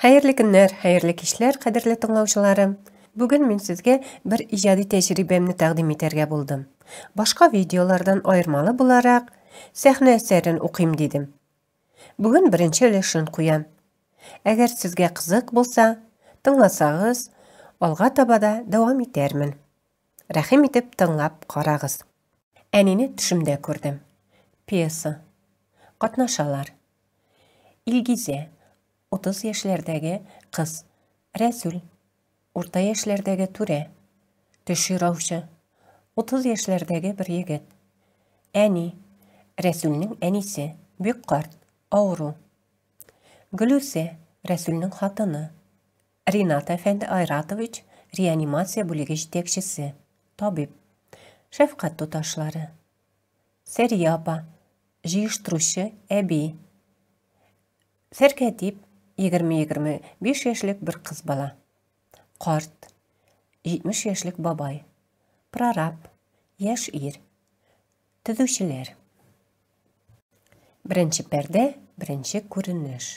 Хәерле көннәр, хәерле кичләр, кадерле тыңлаучыларым. Бүген мин сезгә бер иҗади тәҗрибәмне тәкъдим итәргә булдым. Башка видеолардан айырмалы буларак, сәхнә әсәрен укыйм дидем. Бүген беренче өлешен куям. Әгәр сезгә кызык булса, тыңласагыз, алга таба да дәвам итәрмен. Рәхим итеп тыңлап карагыз. Әнине төшемдә күрдем. Пьеса. Катнашалар. Илгизе. 30 яшьләрдәге қыз. рәсүл урта яшьләрдәге түре. төш 30 яшьләрдәге бір егет әни рәсүлнең әнисі. бүк қарт. ауру Гүлісі. рәсүлнең хатыны Рината әфәнде айратович реанимация бүлігі жетекшісі. табиб шәфқат туташлары сәрия апа җыештыручы әбі, сәркәтип 20-25 яшьлек бір қыз бала. Қорт. 70 яшьлек бабай. Прораб, еш ир. Төзүчеләр. Бірінші перде, бірінші көрініш.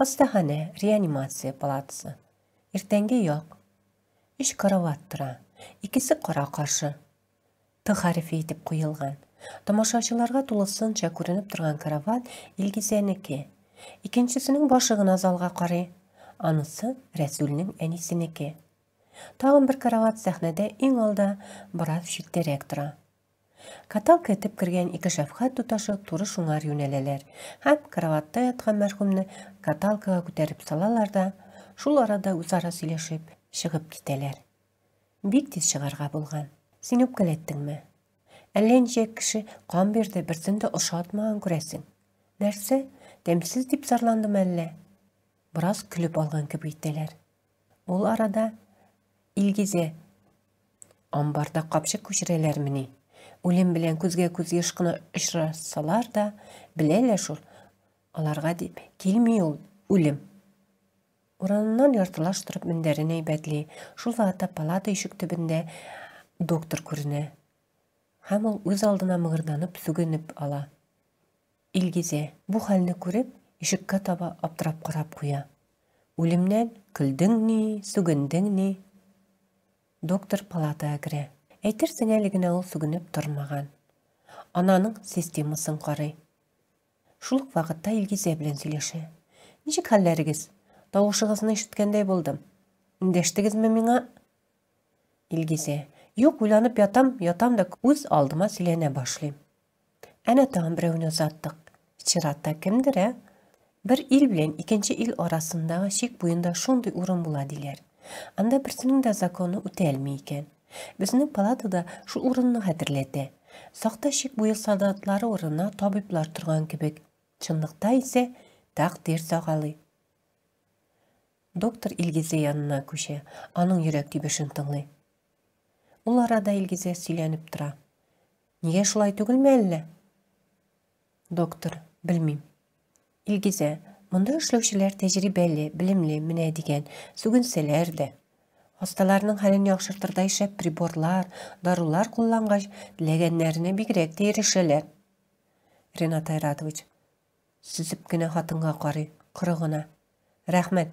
Хастаханә, реанимация палатасы. Иртәнге як. Өч карават тора. Икесе кара каршы. Т хәрефе итеп куелган. Тамашачыларга тулысынча көрініп тұрған қарават Илгизәнеке Икенчесінің башығын залға қарай. Анысы Рәсүлнің ке. Тағын бір карават сәхнеде, иң алда біраз шиттәрәк тұра. Катал кәтіп кірген екі шафқа тұташы туры шуңар юнелелер. Һәм караватта ятқан мәрхүмне каталкаға күтәріп салаларда, шул арада үзара сөйләшеп шығып китәләр. Бик тез шығарға болған, Син үпкәләттеңме? Әллә ничә кеше кан бирде, берсен дә ошатмаган дәмсіз деп зарландым әлі біраз күліп алған кібіттелер ол арада үлгізе, амбарда қапшы көшірелер міне өлең білен көзге көзге ышқына ұшырасалар да білелер шұл, аларға деп келмей ол өлім уранынан яртылаш тұрып міндеріне шұл ата палаты палата түбінде доктор көріне Хамыл өз алдына мығырданып сүгініп ала Илгезе бу халны күреп ишеккә таба аптырап карап куя үлемнән көлдөң ни сүгендең ни доктор палатага керә әйтерсең әле генә ул сүгенеп тормаган ананың системасын карый шул вакытта Илгезе белән сөйләшә ничек хәлләрегез тавышыгызны ишеткәндәй булдым эндәштегезме миңа Илгезе. юк уйланып ятам ятам да үз алдыма сөйләнә башлыйм әнә тагын берәүне озаттык чиратта кімдірі? Э? Бір ил білен, экинчи ил орасындағы шек бойында ушундый орын була анда бірсінің да законы өтө элмей Бізінің палатыда палатада ушул урунну Сақта шек чек садатлары санатлары ордуна тұрған турган кебек есе, тақ так дер доктор Илгезе янына көше, аның жүрөк тибишин тыңлый Ул арада Илгизе сүйленіп тора. шулай Доктор білмейм илгизе мұнда эшлөөчүлөр тәжірибелі білімлі, міне деген сүгүнселер да Осталарының хәлін яқшыртырдай шәп приборлар, дарулар қолланғаш, тіләгәннәріне бігірек те ерешеләр. Ренат Айратович, сүзіп кенә хатынға қарый, қырығына. Рәхмәт.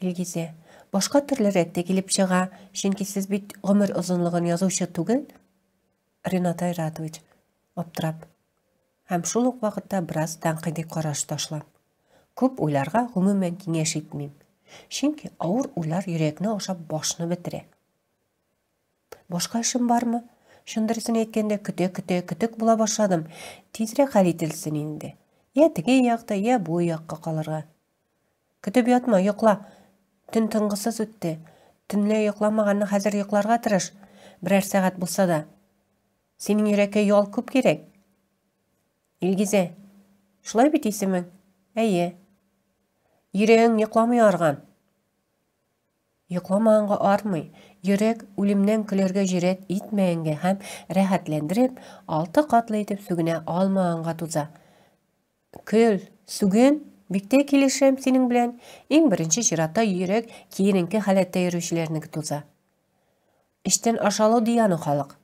Илгизе, башқа төрле рәтте шыға, чыга, чөнки бит гомер озынлыгын язучы түгін? Ренат Айратович, Оптырап һәм шул вақытта вакытта біраз тәнкыйди караш ташлам көп ойларға гомумән киңәш итмим чөнки ауыр ойлар йөрәкне ашап башны бетерә башка эшем бармы чын еткенде әйткәндә көтә көтә бола башадым, башладым тизрәк хәл ителсен инде йә теге якта йә бу якка калырга ятма йокла төн тынгысыз үтте төнлә йокламаганны хәзер йокларга тырыш берәр сәгать булса да Сенің йөрәккә ял көп керек. Илгизе, шылай бит есімің? Әйе. Ерегің еқламай арған. Еқламағанға армай, ерек үлімнен кілерге жерет итмәңге һәм рәхәтлендіріп, алты қатлы етіп сүгіне алмағанға туза. Күл, сүген, бікте келешем сенің білән, ең бірінші жирата ерек кейінінкі халетті ерушілерінікі туза. Іштен ашалу дияны халық.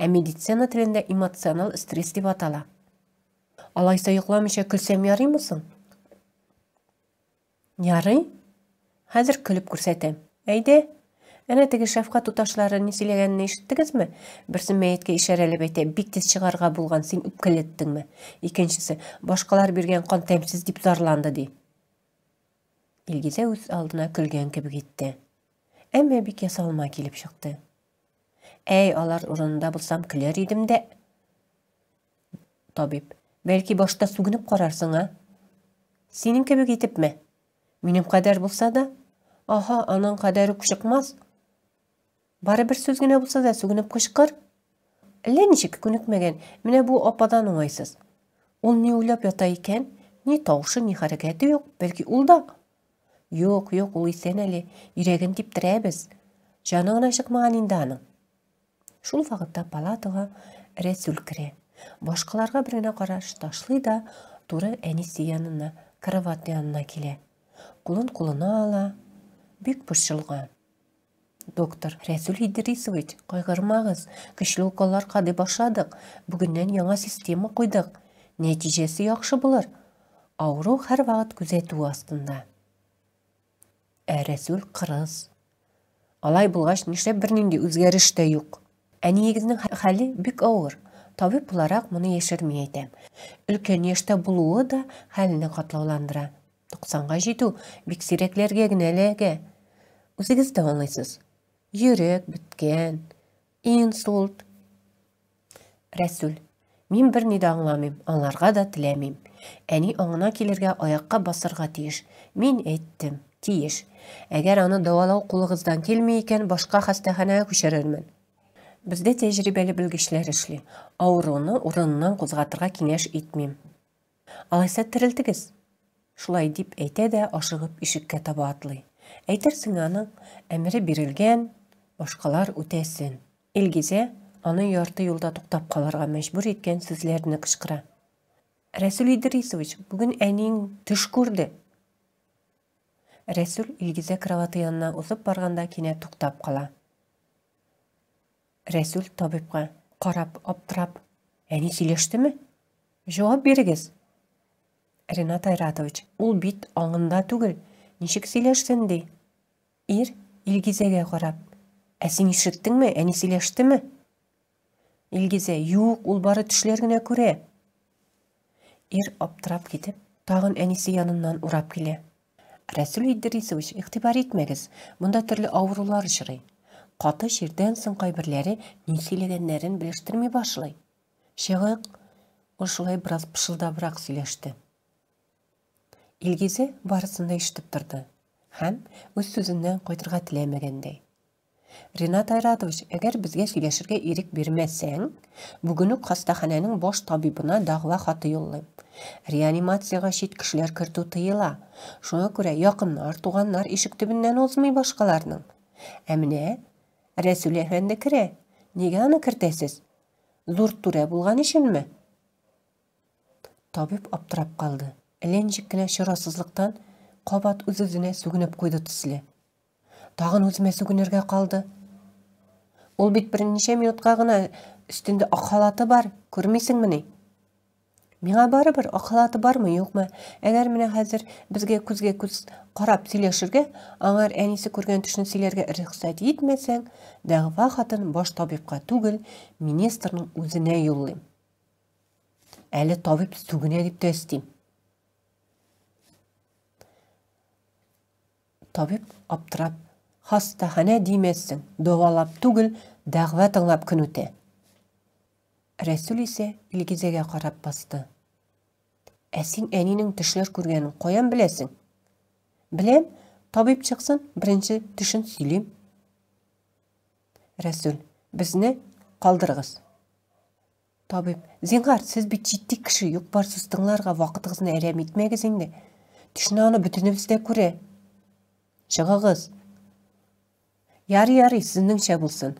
Ә медицина тілінде эмоционал стресс деп атала алайса ұйқыламынша күлсем ярыймысың ярый Хәзір күліп күрсәтәм Әйде, әне теге шәфқа туташлары не сөйләгәнен Бірсі берсе Бірсі әйте әйтә бик тиз чыгарга булган син үпкәләттеңме икенчесе башкалар биргән кан тәмсез дип зарланды ди илгизә үз алдына күлген кебек кетті. әмма бик ясалма келіп шықты. әй алар урынында болсам көләр идем дә табиб Бәлки башта сүгініп қарарсың, а? Сенің кетіп кетіпме? Менің қадар болса да, аха, анаң қадары күшікмаз. Бары бір сөзгіне болса да сүгініп күшқыр. Әлі нешік күнікмеген, мені бұл ападан оңайсыз. Ол не ойлап ята екен, не таушы, не харакеті жоқ, бәлки ол да. Жоқ, жоқ, ол есен әлі, жүрегін тіптіре біз. Жаныңына шықмаған енді аның. Шул вағытта палатыға Рәсүл кіре башкаларга біріне қараш караш ташлый да туры әнис янына келе. янына келе. ала бик борчылган доктор Рәсул идрисович қайғырмағыз, көчле уколлар кадый башадық, яңа система қойдық, нәтижәсе яхшы болыр. ауру һәр вакыт күзәтү астында ә рәсүл алай булгач нишләп бернинди үзгәреш тә юк әниегезнең бик ауыр бұларақ мұны ешірмейді. Үлкен ешті бұлуы да халини қатлауландыра. 90-ға жету сиреклерге генә элеге үзегез дә аңлайсыз инсульт Рәсул, мен бір дә аңламым аларға да теләмим әни аңына келерге аяққа басырға тиеш Мен әйттім, тиеш әгәр аны дауалау қолығыздан келмей екен, башка хастаханәгә Бізде тәжірибелі білгішілер үшілі. Ауруны ұрынынан қозғатырға кенеш етмейм. Алайса тірілтігіз. Шулай деп әйте дә ашығып ішікке таба атлый. Әйтерсің аның әмірі берілген, башқалар үтәсін. Елгізе, аны ярты юлда тоқтап қаларға мәжбүр еткен сүзләрні кышқыра. Рәсүл Идрисович, бүгін әнің түш көрді. Рәсүл Илгизе кроваты барғанда кенә тоқтап қала. Рәсул табипқа қарап аптырап әне сөйлештіме жауап берігіз. ринат айратович ул бит аңында түгел нишек сөйләштең ди ир илгизәгә карап ә син ишеттеңме әни сөйләштеме илгизә ул бары түшілергіне көре. ир аптырап китеп тағын әнисе яныннан урап киле Рәсул идрисович иқтибар итмәгез монда төрле ауырулар каты жерден соң кайберләре ни сөйләгәннәрен белештерми Шеғық, Шәгыйк ошолай бераз пышылдабрак сөйләште. Илгизе барысын да ишетеп тұрды. һәм өз сүзеннән қойтырға теләмәгәндәй. Ринат Айратович, әгәр бізге сөйләшергә ирек бирмәсәң, бүгіні үк баш табибына дағыла хаты юллыйм. Реанимацияға чит кешеләр кертү тыела. Шуңа күрә якыннар, артуғанлар ишек төбеннән узмый башкаларның. Ә Рәсүл әфәнді кірә. Неге аны кіртесіз? Зұрт түрә болған ішінмі? Табип аптырап қалды. Әлен кенә шырасызлықтан қабат үз-үзіне сүгініп қойды түсілі. Тағын өзіме сүгінерге қалды. Ол бит неше минутқа ғына үстінде ақ бар. Көрмейсің міне? миңа барыбір ақылаты бармы юкмы әгәр мені қазір бізге күзге күз қарап сөйләшергә аңар әнисе көрген түшін сөйләргә рөхсәт етмесен, хатын баш табибка түгел министрның өзіне юллыйм Әлі табип сүгенә деп төстейм. Табип аптырап аптырап хастаханә димәссең давалап түгел дәгъва тыңлап күн үтә Рәсүл исә басты әсең әнінің түшілер көргенін қоян білесің білем табип шықсын бірінші түшін сүйлем. рәсүл бізіне қалдырғыз Табып, зенғар, сіз бі жетті кіші юк барсыз тыңларға вақытығызны әрәм етмәгіз енді түшін аны бүтінімізді көре шығығыз Яры-яры, сіздің шәбілсін.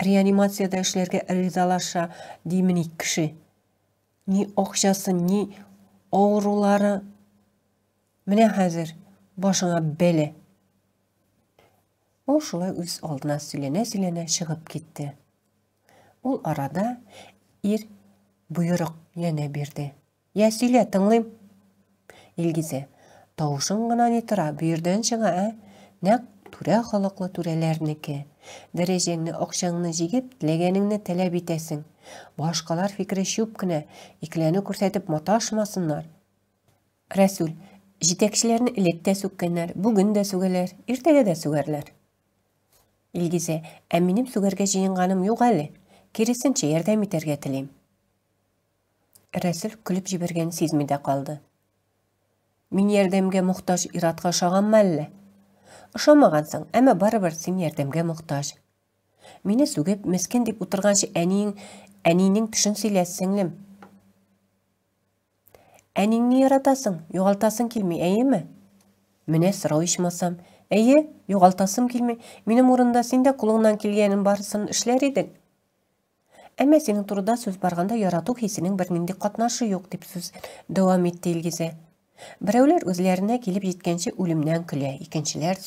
реанимацияда ішлерге ризалаша деймін кіші Ни оқшасын, ни аурулары міне қазір башыңа бәлі. ол шулай өз алдына сүйлене-сүйлене шығып кетті ол арада ир бұйрық ене берді я сүйле, тыңлайм елгізе таушың ғына не тұра бүйірден шыға ә нәк түрә қылықлы түрелернікі дәрежеңні оқшаңны жегіп тилегениңни талап этесиң башкалар фикри шүп кенә икеләнү күрсәтеп маташмасыннар рәсүл жетекшілерін ілекте сүккеннәр, бүгін де сүгәләр, иртәгә дә сүгәрләр. Илгизе, әмінім минем жиынғаным җыенганым әлі, әле. Киресенчә ярдәм итәргә телим. Рәсүл күлеп җибәргән сизми қалды. калды. Мин ярдәмгә иратқа иратка ошаганмы ұшамағансың, әмі бары-бар сен ярдәмгә мұқтаж. Мені сүгіп, мескен деп ұтырғаншы әнейін, әнейінің түшін сөйләс сіңлім. яратасың, юғалтасың келмей, әйеме? Міне сұрау ешмасам. Әйе, юғалтасым келмей, менің орында сен де құлыңнан келгенін барысын ішлер едің. Әмі сенің тұрыда сөз барғанда ярату хесінің бірнінде қатнашы жоқ деп сөз дауам етті біреулер өзлеріне келіп жеткенше өлімнен күле, екіншілер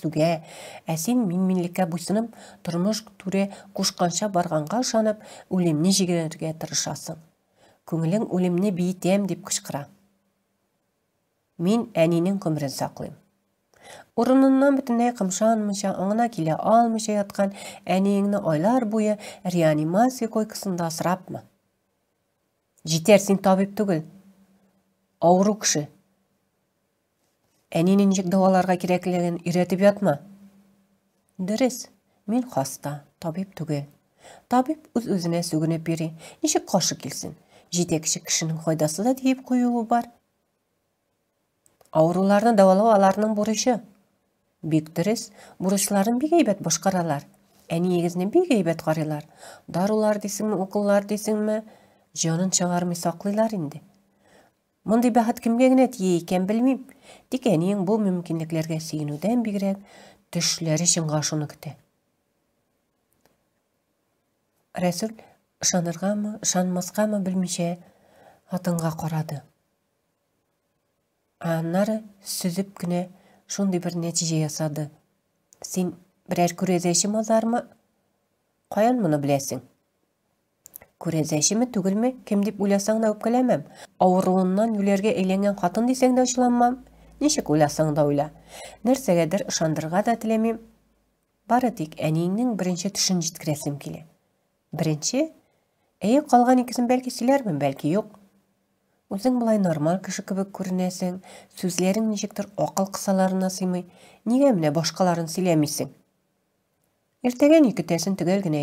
әсен мен менмінлікке буйсынып тұрмыш түре құшқанша барғанға шанып, өлімне жегенерге тырышасың көңілің өлімне бейтем деп күшқыра. мен әнінің көмірін сақлайм орынынан бітіне қымшанмыша аңына келе алмыша ятқан әнеңні ойлар бойы реанимация койкасында асырапмы жетер сен табип түгіл ауру кіші әниненчик дауаларга кереклигин үйрәтеп ятма дөрес Мен хаста табип түге. табиб өз өзіне сөгініп бері, ничек қашы келсін, жетекші кішінің файдасы да дейіп қоюы бар ауруларны дәвалау аларның бұрышы. бик дүріс, бурычларын бик әйбәт башкаралар әни егезне бик әйбәт қарайлар. дарулар дисеңме уколлар дисеңме җанын чыгармый саклыйлар инде мындай бәхет кимге генә тие икән тик әниең бұл мөмкинлекләргә сөенүдән бигрәк төшләре чынга ашуны көтә рәсүл ышаныргамы ышанмаскамы білмейше, атынға карады аннары сүзеп кенә бір бер нәтиҗә ясады син берәр мазар ма, қоян мұны білесің? Көрензәшеме түгелме, кем деп ойласаң да үпкәләмәм. Авыруыннан үлерге әйленген қатын десең дә ачуланмам. Ничек уйласаң да уйла. Нәрсәгәдер ышандырырга да теләмим. Бары тик әниеңнең бірінші түшін җиткерәсем келе. Бірінші, Әйе, қалған екісін бәлки сөйләрмен, бәлки юк. Өзің былай нормал кеше кебек көрінесің, сөзлерің ничектер акыл кысаларына сыймай, неге менә башқаларын сөйләмисең? Иртәгә ни көтәсен төгәл генә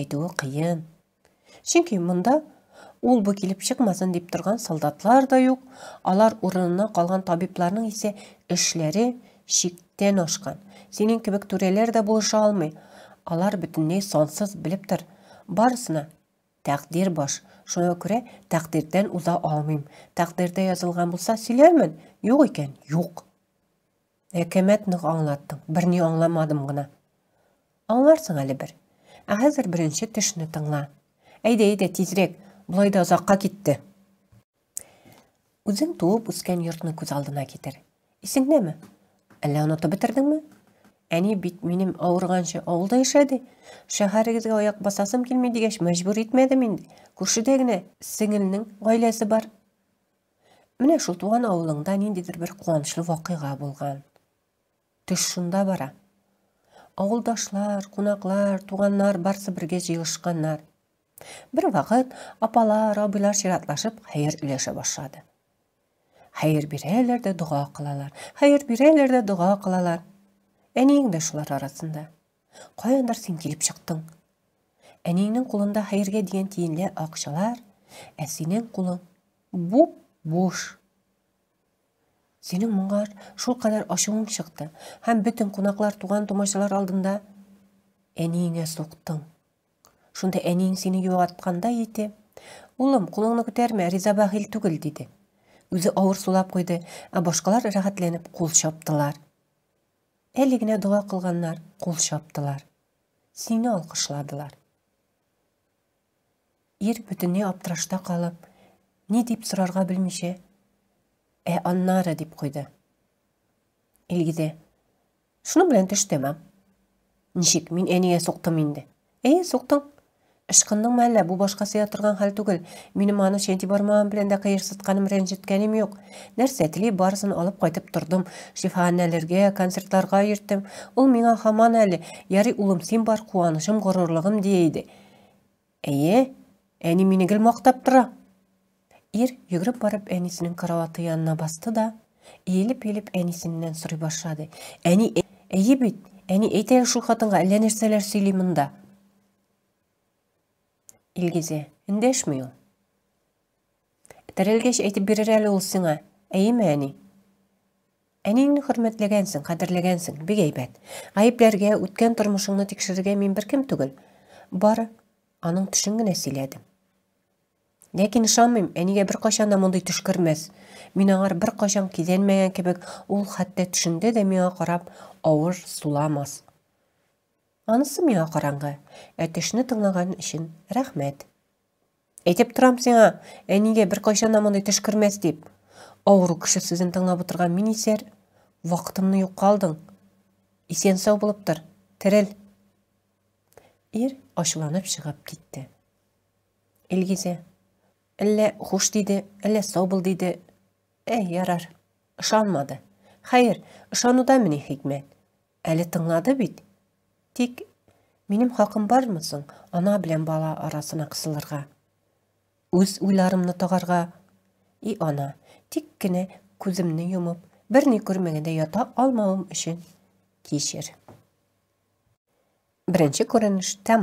чүнки мында бұ келіп чыкмасын деп турган солдатлар да юк алар урынына калган табипларының есе эшләре шиктен ашкан Сенен кебек түрәләр дә булыша алмый алар бөтенләй сансыз біліп тұр. барысына тәқдер баш шуңа күрә тәкъдирдән уза алмыйм тәкъдирдә язылган болса сөйләрмен юқ. икән юк әкәмәт нык аңлаттың бірне аңламадым гына аңларсың әле бер ә хәзер беренче төшне тыңла әйде әйде тезірек бұлай да ұзаққа кетті өзің туып үскен йұртны көз алдына кетер есіңдеме әлі ұнатып бітірдіңме әне бит менім ауырғаншы ауылда ішеді шәһәріңізге аяқ басасым келмейді дегеш мәжбүр етмедім енді көршідегіне сіңілінің ғайласы бар міне шул туған ауылыңда нендейдір бір қуанышлы вақиға болған түс шунда бара ауылдашылар қонақлар туғаннар барсы бірге жиылышқаннар бір вақыт апалар абыйлар ширатлашып хайыр үлеші башлады Хайыр бір дә дұға қылалар хайыр бір дә дұға қылалар әнең дә шулар арасында қойандар сен келіп шықтың. әнеңнең құлында хайырге деген ақшалар ақшалар, ә синең бұп буп буш сенең шыл шул кадәр шықты, әм һәм бөтен кунаклар туған алдында әниеңә соқтың шунда әнең сені юғалтқандай ете улым кулуңну көтерме риза бахил түгүл Үзі өзү ауыр сулап койду а құл шаптылар. кул чаптылар элигине дуа шаптылар. кул чаптылар сени алкышладылар ир аптырашта қалып, не деп сұрарға білмеше? ә аннары деп қойды. элгиде шуну менен түш мен энеге инде э соқтың ышкындың мәллә бу башка сыя тұрған хал түгел минем аны шенти бармаған белән дә кыерсытканым рәнҗеткәнем жоқ. нәрсә барысын алып кайтып тордым шифаханәләргә концертларға йөрттем ұл миңа һаман әлі яри улым син бар қуанышым горурлыгым дейді. әйе әни мине гел мактап тұра. Ер йөгереп барып әнисенең қараваты янына басты да иелеп иелеп әнисеннән сұрай башады. әни әйе бит әни әйтәле шул хатынға әллә нәрсәләр илгизе ол? тәрелгеш әйтіп берер әлі ол сыңа әйеме әне әнеңні құрметлегенсің, қадірлегенсің бек әйбәт ғайыпләрге өткен тұрмышыңны текшерге мен бір кім түгіл бар аның түшін генә сөйләдім ләкин әнеге бір қошанда мындай да мондай төш аңар бір кашан кизәнмәгән кебек ол хәтта төшендә дә миңа қарап ауыр суламас анысы мен қараңғы әтішіні тыңлаған үшін рахмет. әйтеп тұрам сеңа әниге бір қойшан амандай түш деп ауру күші сізін тыңлап отырған министер уақытымны ұйып қалдың есен сау болып тұр тіріл ер ашуланып шығып кетті Елгезе, іллә хуш дейді іллә сау бол дейді әй ярар ұшанмады хәйір ұшануда міне хикмәт әлі тыңлады бит тик менім хақым бар соң ана білән бала арасына қысылырға өз ойларымны тағарға и ана тек кіне көзімні жұмып бірне көрмегенде ята алмауым үшін кешер. бірінші көрініш тәмі.